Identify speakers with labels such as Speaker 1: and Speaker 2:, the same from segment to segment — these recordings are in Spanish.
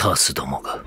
Speaker 1: カースどもが。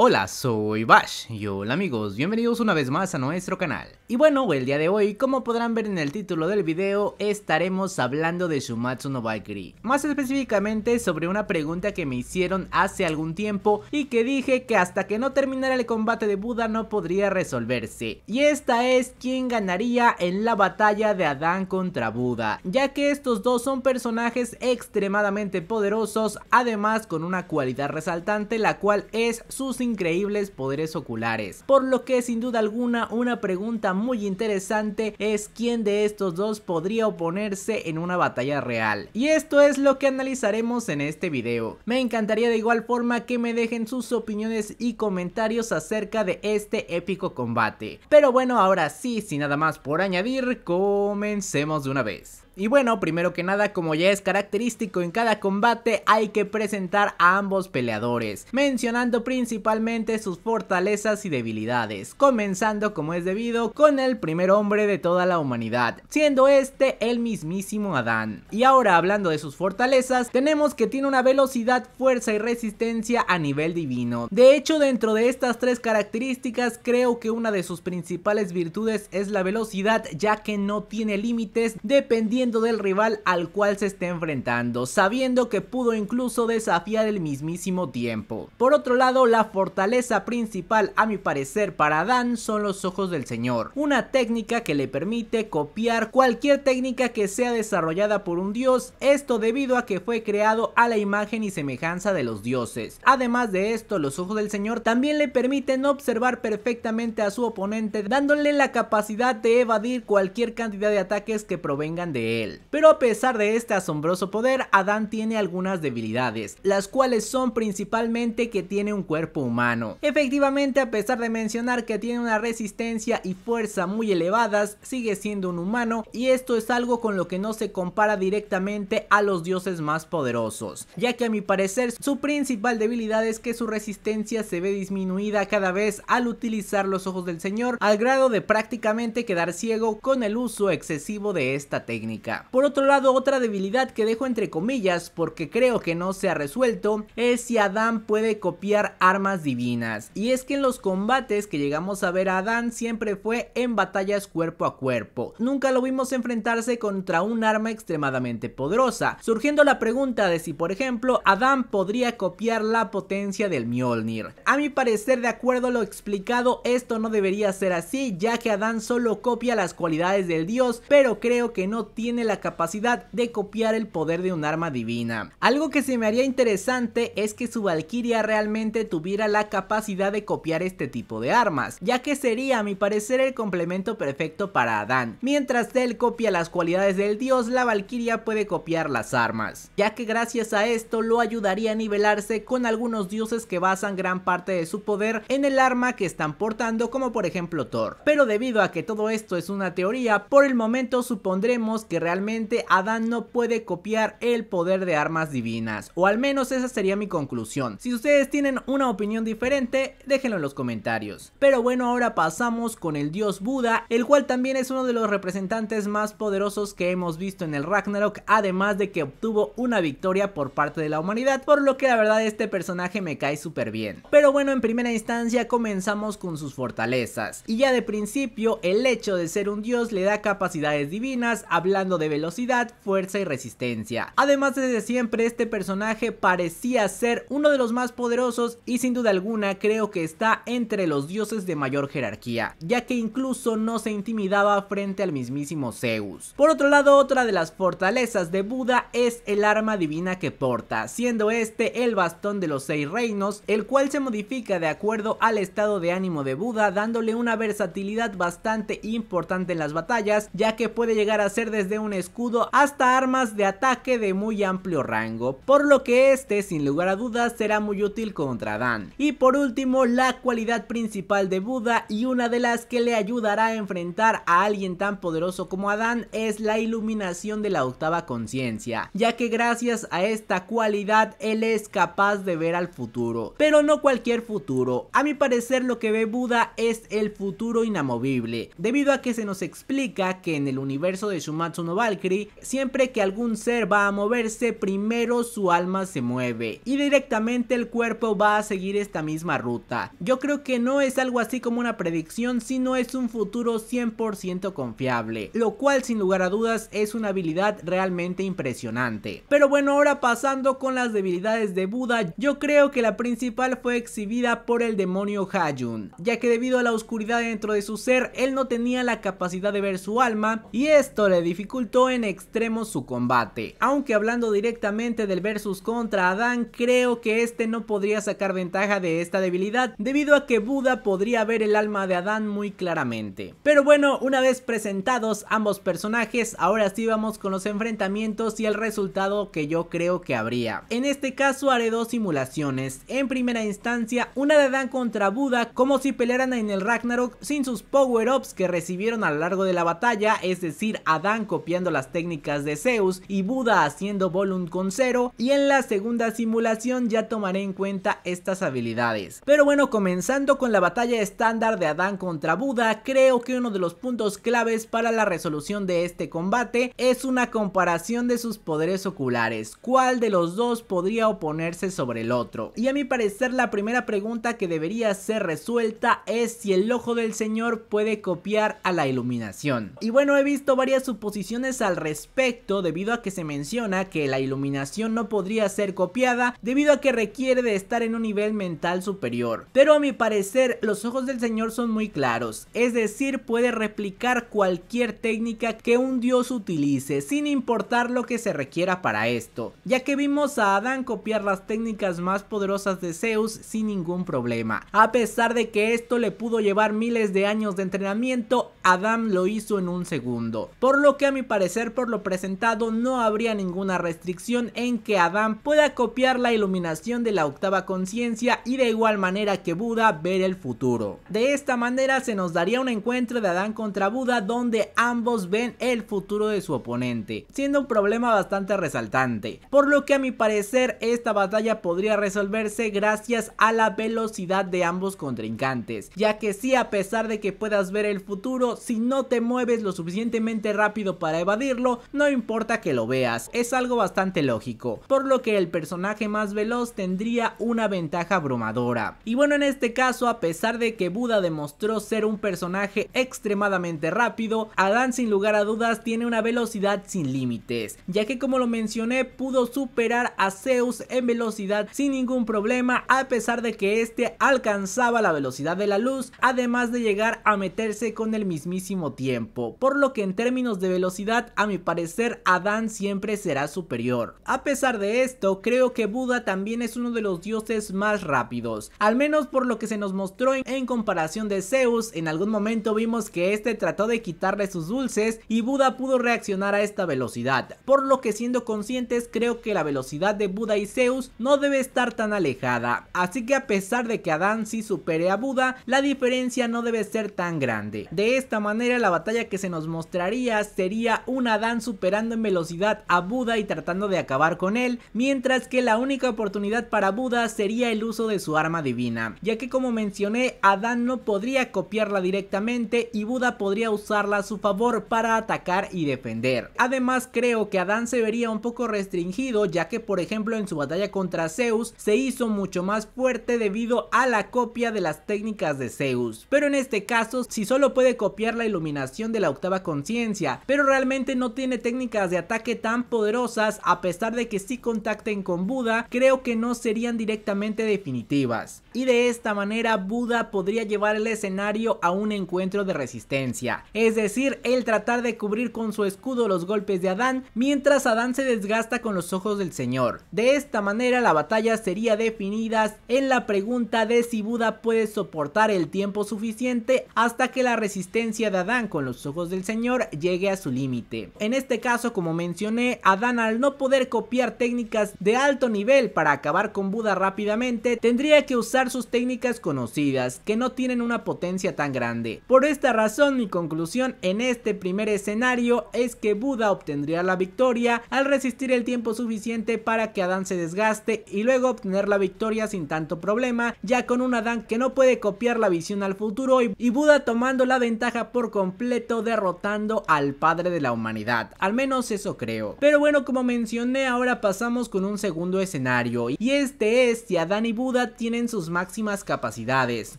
Speaker 1: Hola, soy Bash y hola amigos, bienvenidos una vez más a nuestro canal. Y bueno, el día de hoy, como podrán ver en el título del video, estaremos hablando de Shumatsu no Valkyrie. Más específicamente sobre una pregunta que me hicieron hace algún tiempo y que dije que hasta que no terminara el combate de Buda no podría resolverse. Y esta es quién ganaría en la batalla de Adán contra Buda, ya que estos dos son personajes extremadamente poderosos, además con una cualidad resaltante la cual es su increíbles poderes oculares. Por lo que sin duda alguna una pregunta muy interesante es quién de estos dos podría oponerse en una batalla real. Y esto es lo que analizaremos en este video. Me encantaría de igual forma que me dejen sus opiniones y comentarios acerca de este épico combate. Pero bueno, ahora sí, sin nada más por añadir, comencemos de una vez. Y bueno, primero que nada, como ya es característico en cada combate, hay que presentar a ambos peleadores, mencionando principalmente sus fortalezas y debilidades, comenzando como es debido con el primer hombre de toda la humanidad, siendo este el mismísimo Adán. Y ahora hablando de sus fortalezas, tenemos que tiene una velocidad, fuerza y resistencia a nivel divino. De hecho, dentro de estas tres características, creo que una de sus principales virtudes es la velocidad, ya que no tiene límites dependiendo del rival al cual se está enfrentando, sabiendo que pudo incluso desafiar el mismísimo tiempo. Por otro lado, la fortaleza principal a mi parecer para Dan son los ojos del señor, una técnica que le permite copiar cualquier técnica que sea desarrollada por un dios, esto debido a que fue creado a la imagen y semejanza de los dioses. Además de esto, los ojos del señor también le permiten observar perfectamente a su oponente dándole la capacidad de evadir cualquier cantidad de ataques que provengan de él. Pero a pesar de este asombroso poder, Adán tiene algunas debilidades, las cuales son principalmente que tiene un cuerpo humano. Efectivamente, a pesar de mencionar que tiene una resistencia y fuerza muy elevadas, sigue siendo un humano y esto es algo con lo que no se compara directamente a los dioses más poderosos, ya que a mi parecer su principal debilidad es que su resistencia se ve disminuida cada vez al utilizar los ojos del señor al grado de prácticamente quedar ciego con el uso excesivo de esta técnica. Por otro lado, otra debilidad que dejo entre comillas porque creo que no se ha resuelto es si Adán puede copiar armas divinas. Y es que en los combates que llegamos a ver a Adán siempre fue en batallas cuerpo a cuerpo. Nunca lo vimos enfrentarse contra un arma extremadamente poderosa, surgiendo la pregunta de si por ejemplo Adán podría copiar la potencia del Mjolnir. A mi parecer, de acuerdo lo explicado, esto no debería ser así ya que Adán solo copia las cualidades del dios, pero creo que no tiene tiene la capacidad de copiar el poder de un arma divina. Algo que se me haría interesante es que su valquiria realmente tuviera la capacidad de copiar este tipo de armas, ya que sería a mi parecer el complemento perfecto para Adán. Mientras él copia las cualidades del dios, la valquiria puede copiar las armas, ya que gracias a esto lo ayudaría a nivelarse con algunos dioses que basan gran parte de su poder en el arma que están portando, como por ejemplo Thor. Pero debido a que todo esto es una teoría, por el momento supondremos que realmente Adán no puede copiar el poder de armas divinas, o al menos esa sería mi conclusión. Si ustedes tienen una opinión diferente, déjenlo en los comentarios. Pero bueno, ahora pasamos con el dios Buda, el cual también es uno de los representantes más poderosos que hemos visto en el Ragnarok, además de que obtuvo una victoria por parte de la humanidad, por lo que la verdad este personaje me cae súper bien. Pero bueno, en primera instancia comenzamos con sus fortalezas, y ya de principio el hecho de ser un dios le da capacidades divinas, hablando de velocidad, fuerza y resistencia. Además desde siempre este personaje parecía ser uno de los más poderosos y sin duda alguna creo que está entre los dioses de mayor jerarquía, ya que incluso no se intimidaba frente al mismísimo Zeus. Por otro lado, otra de las fortalezas de Buda es el arma divina que porta, siendo este el bastón de los seis reinos, el cual se modifica de acuerdo al estado de ánimo de Buda, dándole una versatilidad bastante importante en las batallas, ya que puede llegar a ser desde un escudo hasta armas de ataque de muy amplio rango, por lo que este sin lugar a dudas será muy útil contra Dan. Y por último la cualidad principal de Buda y una de las que le ayudará a enfrentar a alguien tan poderoso como Adán es la iluminación de la octava conciencia, ya que gracias a esta cualidad él es capaz de ver al futuro, pero no cualquier futuro, a mi parecer lo que ve Buda es el futuro inamovible, debido a que se nos explica que en el universo de Shumatsu Valkyrie, siempre que algún ser va a moverse, primero su alma se mueve y directamente el cuerpo va a seguir esta misma ruta. Yo creo que no es algo así como una predicción, sino es un futuro 100% confiable, lo cual sin lugar a dudas es una habilidad realmente impresionante. Pero bueno, ahora pasando con las debilidades de Buda, yo creo que la principal fue exhibida por el demonio Hayun, ya que debido a la oscuridad dentro de su ser, él no tenía la capacidad de ver su alma y esto le dificulta en extremo su combate, aunque hablando directamente del versus contra Adán, creo que este no podría sacar ventaja de esta debilidad, debido a que Buda podría ver el alma de Adán muy claramente. Pero bueno, una vez presentados ambos personajes, ahora sí vamos con los enfrentamientos y el resultado que yo creo que habría. En este caso haré dos simulaciones, en primera instancia una de Adán contra Buda como si pelearan en el Ragnarok sin sus power-ups que recibieron a lo largo de la batalla, es decir Adán copiando las técnicas de Zeus y Buda haciendo volumen con cero y en la segunda simulación ya tomaré en cuenta estas habilidades. Pero bueno, comenzando con la batalla estándar de Adán contra Buda, creo que uno de los puntos claves para la resolución de este combate es una comparación de sus poderes oculares, cuál de los dos podría oponerse sobre el otro. Y a mi parecer la primera pregunta que debería ser resuelta es si el ojo del señor puede copiar a la iluminación. Y bueno, he visto varias suposiciones al respecto debido a que se menciona que la iluminación no podría ser copiada debido a que requiere de estar en un nivel mental superior. Pero a mi parecer los ojos del señor son muy claros, es decir puede replicar cualquier técnica que un dios utilice sin importar lo que se requiera para esto, ya que vimos a Adán copiar las técnicas más poderosas de Zeus sin ningún problema. A pesar de que esto le pudo llevar miles de años de entrenamiento, Adam lo hizo en un segundo. Por lo que a mi parecer por lo presentado no habría ninguna restricción en que Adam pueda copiar la iluminación de la octava conciencia y de igual manera que Buda ver el futuro. De esta manera se nos daría un encuentro de Adán contra Buda donde ambos ven el futuro de su oponente, siendo un problema bastante resaltante. Por lo que a mi parecer esta batalla podría resolverse gracias a la velocidad de ambos contrincantes, ya que si a pesar de que puedas ver el futuro, si no te mueves lo suficientemente rápido para evadirlo, no importa que lo veas, es algo bastante lógico, por lo que el personaje más veloz tendría una ventaja abrumadora. Y bueno, en este caso, a pesar de que Buda demostró ser un personaje extremadamente rápido, Adán sin lugar a dudas tiene una velocidad sin límites, ya que como lo mencioné, pudo superar a Zeus en velocidad sin ningún problema, a pesar de que este alcanzaba la velocidad de la luz, además de llegar a meterse con el mismo tiempo, por lo que en términos de velocidad a mi parecer Adán siempre será superior. A pesar de esto, creo que Buda también es uno de los dioses más rápidos, al menos por lo que se nos mostró en, comparación de Zeus, en algún momento vimos que este trató de quitarle sus dulces y Buda pudo reaccionar a esta velocidad, por lo que siendo conscientes creo que la velocidad de Buda y Zeus no debe estar tan alejada, así que a pesar de que Adán sí supere a Buda, la diferencia no debe ser tan grande. De esta manera la batalla que se nos mostraría sería un Adán superando en velocidad a Buda y tratando de acabar con él, mientras que la única oportunidad para Buda sería el uso de su arma divina, ya que como mencioné Adán no podría copiarla directamente y Buda podría usarla a su favor para atacar y defender. Además creo que Adán se vería un poco restringido ya que por ejemplo en su batalla contra Zeus se hizo mucho más fuerte debido a la copia de las técnicas de Zeus, pero en este caso si solo puede copiar la iluminación de la octava conciencia, pero realmente no tiene técnicas de ataque tan poderosas a pesar de que si contacten con Buda, creo que no serían directamente definitivas. Y de esta manera Buda podría llevar el escenario a un encuentro de resistencia, es decir, el tratar de cubrir con su escudo los golpes de Adán mientras Adán se desgasta con los ojos del Señor. De esta manera la batalla sería definida en la pregunta de si Buda puede soportar el tiempo suficiente hasta que la resistencia de Adán con los ojos del Señor llegue a su límite. En este caso, como mencioné, Adán al no poder copiar técnicas de alto nivel para acabar con Buda rápidamente, tendría que usar sus técnicas conocidas, que no tienen una potencia tan grande. Por esta razón, mi conclusión en este primer escenario es que Buda obtendría la victoria al resistir el tiempo suficiente para que Adán se desgaste y luego obtener la victoria sin tanto problema, ya con un Adán que no puede copiar la visión al futuro y Buda tomando la ventaja por completo derrotando al padre de la humanidad, al menos eso creo. Pero bueno, como mencioné, ahora pasamos con un segundo escenario, y este es si Adán y Buda tienen sus máximas capacidades.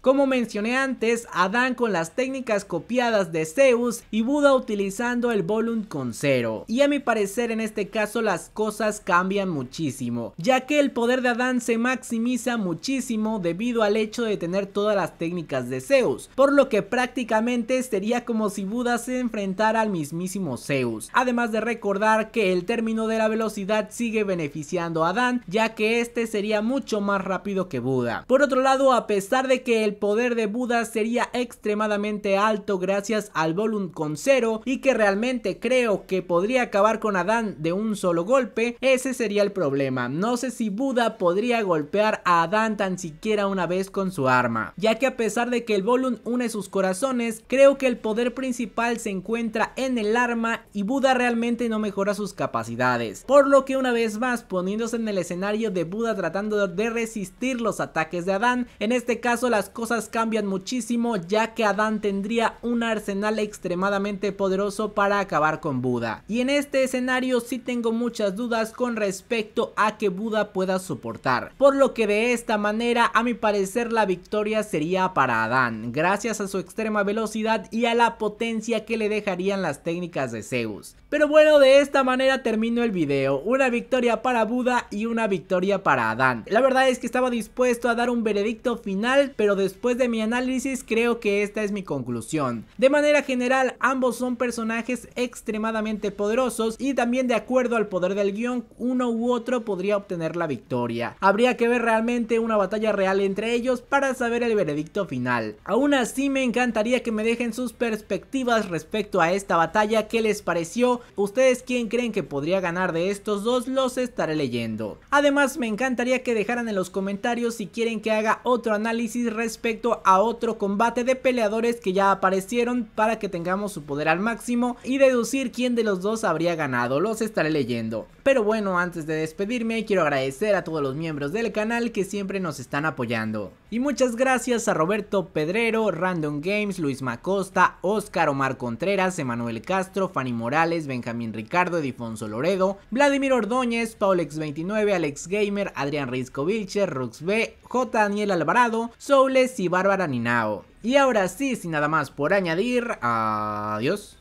Speaker 1: Como mencioné antes, Adán con las técnicas copiadas de Zeus y Buda utilizando el volumen con cero. Y a mi parecer en este caso las cosas cambian muchísimo, ya que el poder de Adán se maximiza muchísimo debido al hecho de tener todas las técnicas de Zeus, por lo que prácticamente sería como si Buda se enfrentara al mismísimo Zeus. Además de recordar que el término de la velocidad sigue beneficiando a Adán ya que este sería mucho más rápido que Buda. Por otro lado, a pesar de que el poder de Buda sería extremadamente alto gracias al volumen con cero y que realmente creo que podría acabar con Adán de un solo golpe, ese sería el problema. No sé si Buda podría golpear a Adán tan siquiera una vez con su arma, ya que a pesar de que el Volum une sus corazones, creo que el poder principal se encuentra en el arma y Buda realmente no mejora sus capacidades. Por lo que una vez más, poniéndose en el escenario de Buda tratando de resistir los ataques de Adán, en este caso las cosas cambian muchísimo ya que Adán tendría un arsenal extremadamente poderoso para acabar con Buda. Y en este escenario sí tengo muchas dudas con respecto a que Buda pueda soportar. Por lo que de esta manera, a mi parecer, la victoria sería para Adán, gracias a su extrema velocidad y a la potencia que le dejarían las técnicas de Zeus. Pero bueno, de esta manera termino el video. Una victoria para Buda y una victoria para Adán. La verdad es que estaba dispuesto a dar un veredicto final, pero después de mi análisis creo que esta es mi conclusión. De manera general, ambos son personajes extremadamente poderosos y también de acuerdo al poder del guión, uno u otro podría obtener la victoria. Habría que ver realmente una batalla real entre ellos para saber el veredicto final. Aún así me encantaría que me dejen sus perspectivas respecto a esta batalla, qué les pareció, ustedes quién creen que podría ganar de estos dos, los estaré leyendo. Además me encantaría que dejaran en los comentarios si quieren que haga otro análisis respecto a otro combate de peleadores que ya aparecieron para que tengamos su poder al máximo y deducir quién de los dos habría ganado, los estaré leyendo. Pero bueno, antes de despedirme quiero agradecer a todos los miembros del canal que siempre nos están apoyando. Y muchas gracias a Roberto Pedrero, Random Games, Luis Macó, Está Óscar Omar Contreras, Emanuel Castro, Fanny Morales, Benjamín Ricardo, Edifonso Loredo, Vladimir Ordóñez, Paulex29, Alex Gamer, Adrián Risco Vilcher, Rux B, J. Daniel Alvarado, Soules y Bárbara Ninao. Y ahora sí, sin nada más por añadir, adiós.